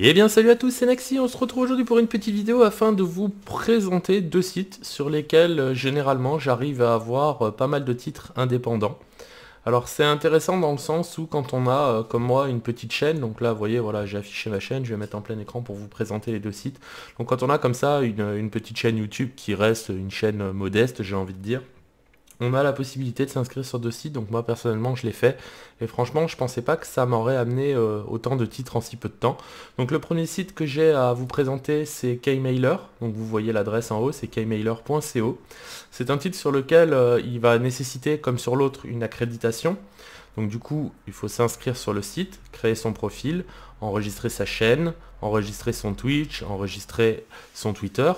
Et eh bien salut à tous, c'est Naxi, on se retrouve aujourd'hui pour une petite vidéo afin de vous présenter deux sites sur lesquels euh, généralement j'arrive à avoir euh, pas mal de titres indépendants. Alors c'est intéressant dans le sens où quand on a euh, comme moi une petite chaîne, donc là vous voyez voilà j'ai affiché ma chaîne, je vais mettre en plein écran pour vous présenter les deux sites. Donc quand on a comme ça une petite chaîne YouTube qui reste une chaîne modeste j'ai envie de dire, on a la possibilité de s'inscrire sur deux sites, donc moi personnellement je l'ai fait, et franchement je pensais pas que ça m'aurait amené euh, autant de titres en si peu de temps. Donc le premier site que j'ai à vous présenter c'est Kmailer, donc vous voyez l'adresse en haut, c'est kmailer.co. C'est un titre sur lequel euh, il va nécessiter, comme sur l'autre, une accréditation. Donc du coup, il faut s'inscrire sur le site, créer son profil, enregistrer sa chaîne, enregistrer son Twitch, enregistrer son Twitter,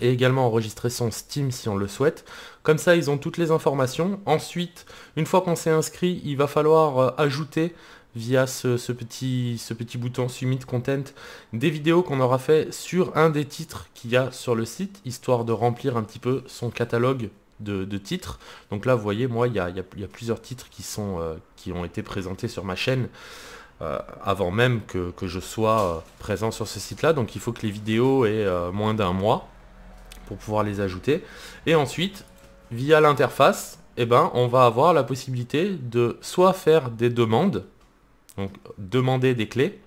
et également enregistrer son Steam si on le souhaite. Comme ça, ils ont toutes les informations. Ensuite, une fois qu'on s'est inscrit, il va falloir euh, ajouter via ce, petit, ce petit bouton Submit Content des vidéos qu'on aura fait sur un des titres qu'il y a sur le site, histoire de remplir un petit peu son catalogue de, titres. Donc là, vous voyez, moi, il y a, plusieurs titres qui, sont, euh, qui ont été présentés sur ma chaîne. Euh, avant même que, je sois présent sur ce site là donc il faut que les vidéos aient moins d'un mois pour pouvoir les ajouter. Et ensuite, via l'interface, eh ben, on va avoir la possibilité de soit faire des demandes, donc demander des clés.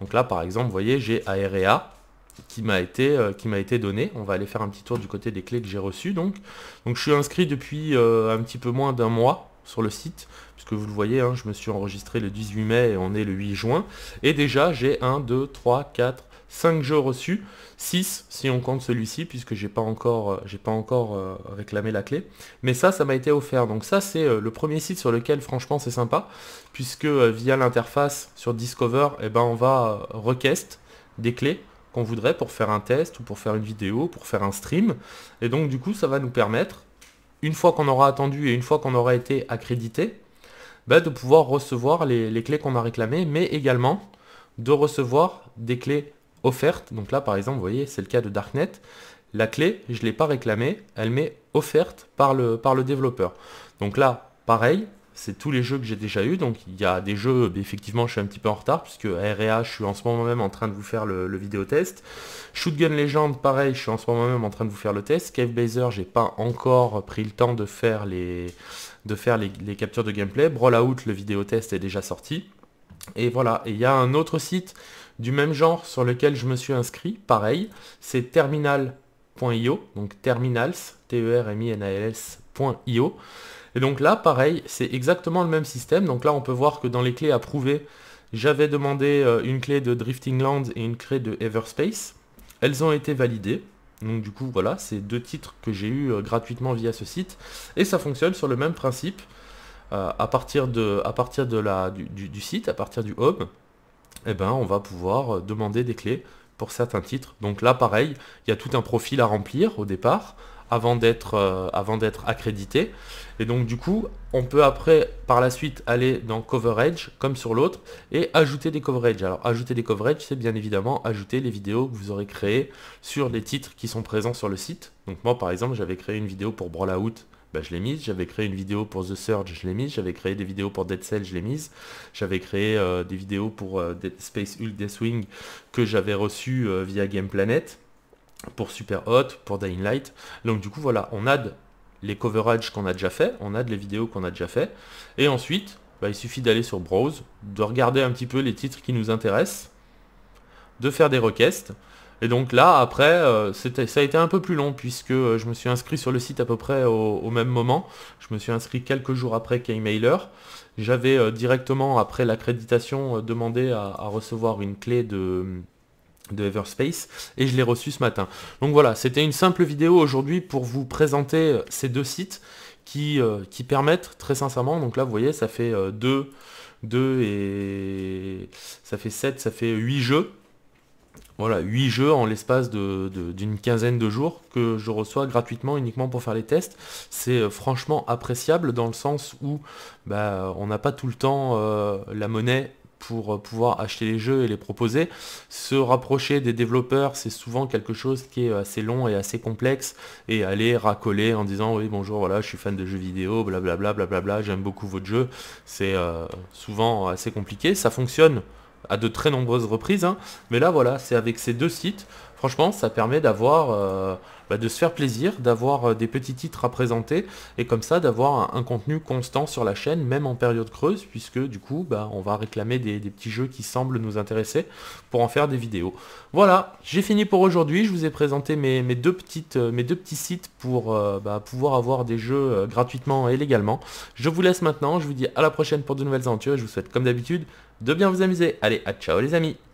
Donc là, par exemple, vous voyez, j'ai AREA qui m'a été, euh, m'a été, donné. On va aller faire un petit tour du côté des clés que j'ai reçues. Donc. donc je suis inscrit depuis euh, un petit peu moins d'un mois sur le site, puisque vous le voyez, hein, je me suis enregistré le 18 mai et on est le 8 juin. Et déjà, j'ai 1, 2, 3, 4, 5 jeux reçus, 6 si on compte celui-ci, puisque j'ai pas encore, euh, pas encore réclamé euh, la clé. Mais ça, ça m'a été offert. Donc ça, c'est euh, le premier site sur lequel franchement c'est sympa, puisque via l'interface sur Discover, et eh ben, on va request des clés qu'on voudrait pour faire un test ou pour faire une vidéo, pour faire un stream. Et donc du coup, ça va nous permettre, une fois qu'on aura attendu et une fois qu'on aura été accrédité, bah, de pouvoir recevoir les, les clés qu'on a réclamées, mais également de recevoir des clés offerte. Donc là, par exemple, vous voyez, c'est le cas de Darknet. La clé, je ne l'ai pas réclamée, elle m'est offerte par le, par le développeur. Donc là, pareil, c'est tous les jeux que j'ai déjà eu. Donc il y a des jeux, bah, effectivement, je suis un petit peu en retard, puisque REA, je suis en ce moment même en train de vous faire le, le vidéo test. Shootgun Legend, pareil, je suis en ce moment même en train de vous faire le test. Cave je j'ai pas encore pris le temps de faire les, de faire les, captures de gameplay. Brawl Out, le vidéo test est déjà sorti. Et voilà, et il y a un autre site du même genre sur lequel je me suis inscrit, pareil, c'est terminal.io, donc terminals, T-E-R-M-I-N-A-L-S.io. Et donc là, pareil, c'est exactement le même système. Donc là, on peut voir que dans les clés approuvées, j'avais demandé euh, une clé de Drifting Land et une clé de Everspace. Elles ont été validées. Donc du coup, voilà, c'est deux titres que j'ai eu euh, gratuitement via ce site. Et ça fonctionne sur le même principe euh, à partir, de, à partir de la, du, du site, à partir du home. Eh ben, on va pouvoir euh, demander des clés pour certains titres. Donc là, pareil, il y a tout un profil à remplir au départ euh, avant d'être accrédité. Et donc du coup, on peut après, par la suite, aller dans coverage, comme sur l'autre, et ajouter des Coverage ». Alors ajouter des Coverage », c'est bien évidemment ajouter les vidéos que vous aurez créées sur les titres qui sont présents sur le site. Donc moi, par exemple, j'avais créé une vidéo pour Brawlout bah, je l'ai mise. J'avais créé une vidéo pour The Surge, je l'ai mise. J'avais créé des vidéos pour Dead Cell, je l'ai mise. J'avais créé euh, des vidéos pour euh, Space Hulk Deathwing que j'avais reçues euh, via Game Planet, pour Super Hot, pour Dying Light. Donc du coup voilà, on a les coverages qu'on a déjà fait, on a les vidéos qu'on a déjà fait. Et ensuite, bah, il suffit d'aller sur Browse, de regarder un petit peu les titres qui nous intéressent, de faire des requests. Et donc là, après, euh, ça a été un peu plus long puisque euh, je me suis inscrit sur le site à peu près au, même moment. Je me suis inscrit quelques jours après K-Mailer. J'avais euh, directement, après l'accréditation, demandé à, recevoir une clé de, Everspace et je l'ai reçue ce matin. Donc voilà, c'était une simple vidéo aujourd'hui pour vous présenter ces deux sites qui, qui permettent très sincèrement, donc là vous voyez ça fait 2, 2 et ça fait 7, ça fait 8 jeux voilà, 8 jeux en l'espace d'une quinzaine de jours que je reçois gratuitement uniquement pour faire les tests. C'est euh, franchement appréciable dans le sens où bah, on n'a pas tout le temps euh, la monnaie pour euh, pouvoir acheter les jeux et les proposer. Se rapprocher des développeurs, c'est souvent quelque chose qui est assez long et assez complexe, et aller racoler en disant oui bonjour, voilà, je suis fan de jeux vidéo, blablabla, blablabla, j'aime beaucoup votre jeu, c'est souvent assez compliqué. Ça fonctionne à de très nombreuses reprises. Hein. Mais là, voilà, c'est avec ces deux sites. Franchement, ça permet d'avoir, euh, bah, de se faire plaisir, d'avoir euh, des petits titres à présenter et comme ça d'avoir un, contenu constant sur la chaîne, même en période creuse, puisque du coup, bah, on va réclamer des, petits jeux qui semblent nous intéresser pour en faire des vidéos. Voilà, j'ai fini pour aujourd'hui. Je vous ai présenté mes, deux, petites, euh, mes deux petits sites pour bah, pouvoir avoir des jeux gratuitement et légalement. Je vous laisse maintenant. Je vous dis à la prochaine pour de nouvelles aventures. Et je vous souhaite, comme d'habitude, de bien vous amuser. Allez, à ciao les amis